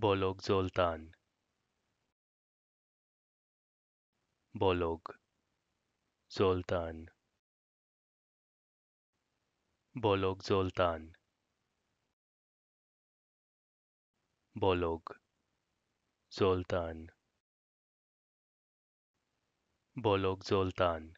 Bolog Zoltán Bolog Zoltán Bolog Zoltán Bolog Zoltán Bolog Zoltán